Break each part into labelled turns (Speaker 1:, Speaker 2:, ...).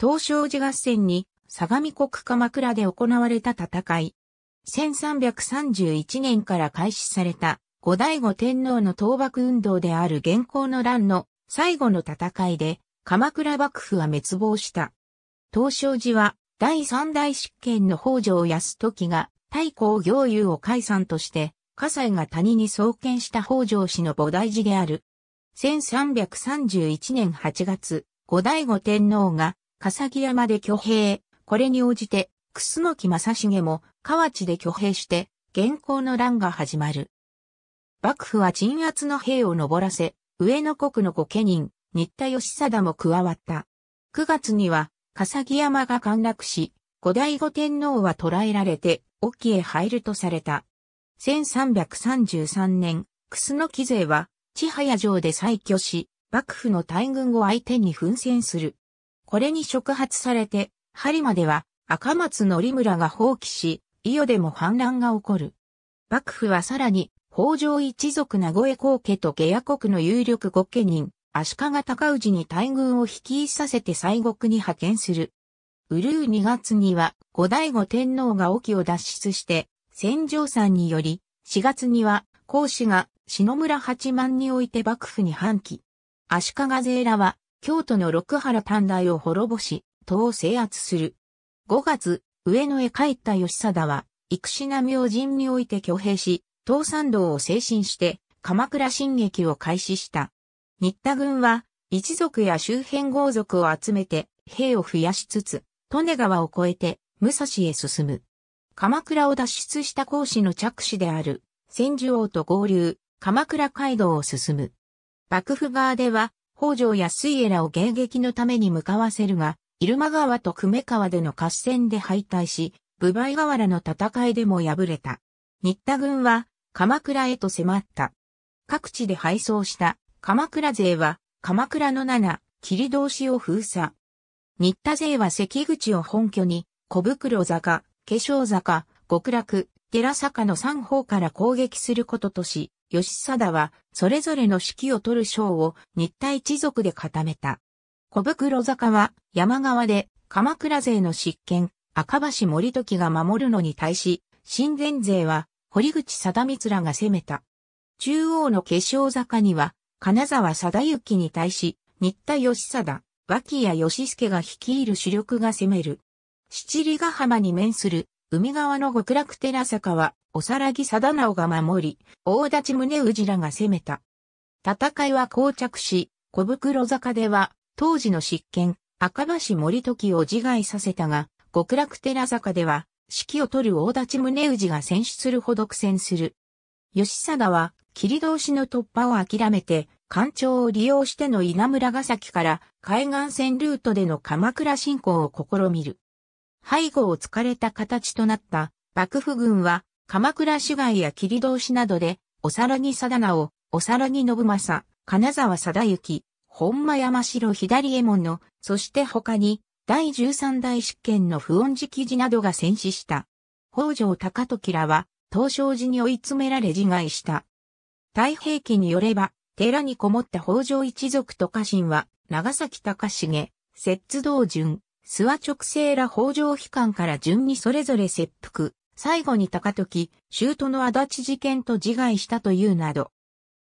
Speaker 1: 東照寺合戦に相模国鎌倉で行われた戦い。1331年から開始された後醍醐天皇の倒幕運動である現行の乱の最後の戦いで鎌倉幕府は滅亡した。東照寺は第三代執権の北条康時が太閤行友を解散として、河西が谷に創建した北条氏の菩提寺である。1331年8月、後醍醐天皇が笠木山で挙兵。これに応じて、楠木正成も、河内で挙兵して、現行の乱が始まる。幕府は鎮圧の兵を登らせ、上野国の御家人、新田義貞も加わった。9月には、笠木山が陥落し、後醍醐天皇は捕らえられて、沖へ入るとされた。1333年、楠木勢は、千早城で再挙し、幕府の大軍を相手に奮戦する。これに触発されて、針までは赤松則村が放棄し、伊予でも反乱が起こる。幕府はさらに、北条一族名越公家と下野国の有力御家人、足利尊氏に大軍を率いさせて西国に派遣する。うるう2月には、後醍醐天皇が沖を脱出して、戦場山により、4月には、孔子が、篠村八万において幕府に反旗。足利勢らは、京都の六原短大を滅ぼし、党を制圧する。5月、上野へ帰った吉貞は、幾品明神において挙兵し、東山道を精神して、鎌倉進撃を開始した。新田軍は、一族や周辺豪族を集めて、兵を増やしつつ、利根川を越えて、武蔵へ進む。鎌倉を脱出した孔子の着手である、千住王と合流、鎌倉街道を進む。幕府側では、北条水江らを迎撃のために向かわせるが、入間川と久米川での合戦で敗退し、武梅河原の戦いでも敗れた。新田軍は鎌倉へと迫った。各地で敗走した鎌倉勢は鎌倉の七、切通しを封鎖。新田勢は関口を本拠に小袋坂、化粧坂、極楽、寺坂の三方から攻撃することとし、義貞は、それぞれの指揮を取る章を日体一族で固めた。小袋坂は、山側で、鎌倉勢の執権、赤橋森時が守るのに対し、新前勢は、堀口貞光らが攻めた。中央の化粧坂には、金沢貞行に対し、日田義貞、脇屋義助が率いる主力が攻める。七里ヶ浜に面する、海側の極楽寺坂は、おさらぎ定直が守り、大立ち宗氏らが攻めた。戦いは膠着し、小袋坂では、当時の執権、赤橋森時を自害させたが、極楽寺坂では、指揮を取る大立ち宗氏が戦死するほど苦戦する。義貞は、霧通しの突破を諦めて、干潮を利用しての稲村ヶ崎から海岸線ルートでの鎌倉侵攻を試みる。背後を突かれた形となった幕府軍は鎌倉主外や霧通しなどで、おさらぎな直、おさらぎ信正、金沢貞行、本間山城左衛門の、そして他に、第13代執権の不穏寺記事などが戦死した。北条高時らは、東照寺に追い詰められ自害した。太平記によれば、寺にこもった北条一族と家臣は、長崎隆重、摂津道順、諏訪直政ら北条悲観から順にそれぞれ切腹、最後に高時、州都の足立事件と自害したというなど、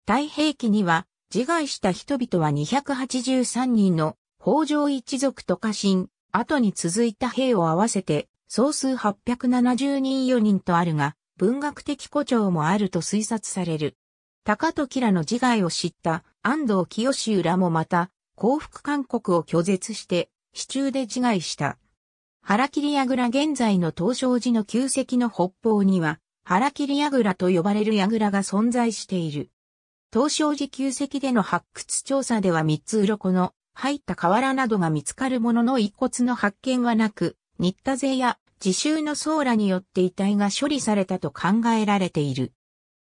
Speaker 1: 太平記には、自害した人々は283人の北条一族と家臣、後に続いた兵を合わせて、総数870人4人とあるが、文学的誇張もあると推察される。高時らの自害を知った安藤清浦もまた、幸福勧告を拒絶して、市中で自害した。原切櫓現在の東照寺の旧跡の北方には、原切櫓と呼ばれる櫓が存在している。東照寺旧跡での発掘調査では三つ鱗の入った瓦などが見つかるものの遺骨の発見はなく、新田勢や自習の僧らによって遺体が処理されたと考えられている。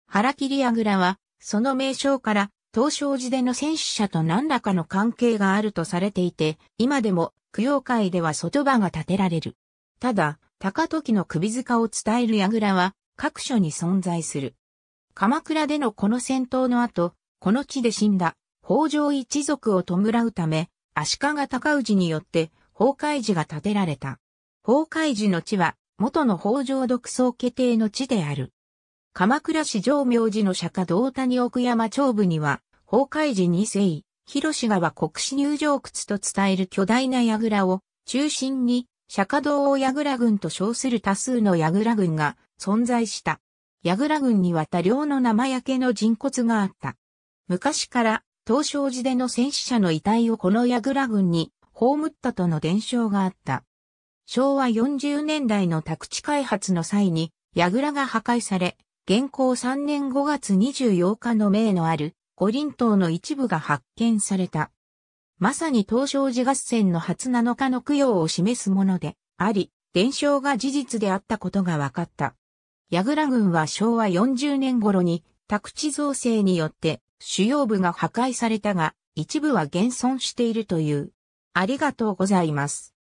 Speaker 1: 原切櫓は、その名称から、東照寺での戦死者と何らかの関係があるとされていて、今でも供養会では外場が建てられる。ただ、高時の首塚を伝える櫓は各所に存在する。鎌倉でのこの戦闘の後、この地で死んだ北条一族を弔うため、足利高氏によって崩壊寺が建てられた。崩壊寺の地は元の北条独創家庭の地である。鎌倉市上明寺の釈迦道谷奥山長部には、崩壊時2世、広島は国史入場窟と伝える巨大な櫓を中心に、釈迦堂を櫓軍と称する多数の櫓軍が存在した。櫓軍には多量の生焼けの人骨があった。昔から、東照寺での戦死者の遺体をこの櫓軍に葬ったとの伝承があった。昭和40年代の宅地開発の際に、櫓が破壊され、現行3年5月24日の命のある五輪島の一部が発見された。まさに東照寺合戦の初7日の供養を示すものであり、伝承が事実であったことが分かった。矢倉軍は昭和40年頃に宅地造成によって主要部が破壊されたが、一部は現存しているという。ありがとうございます。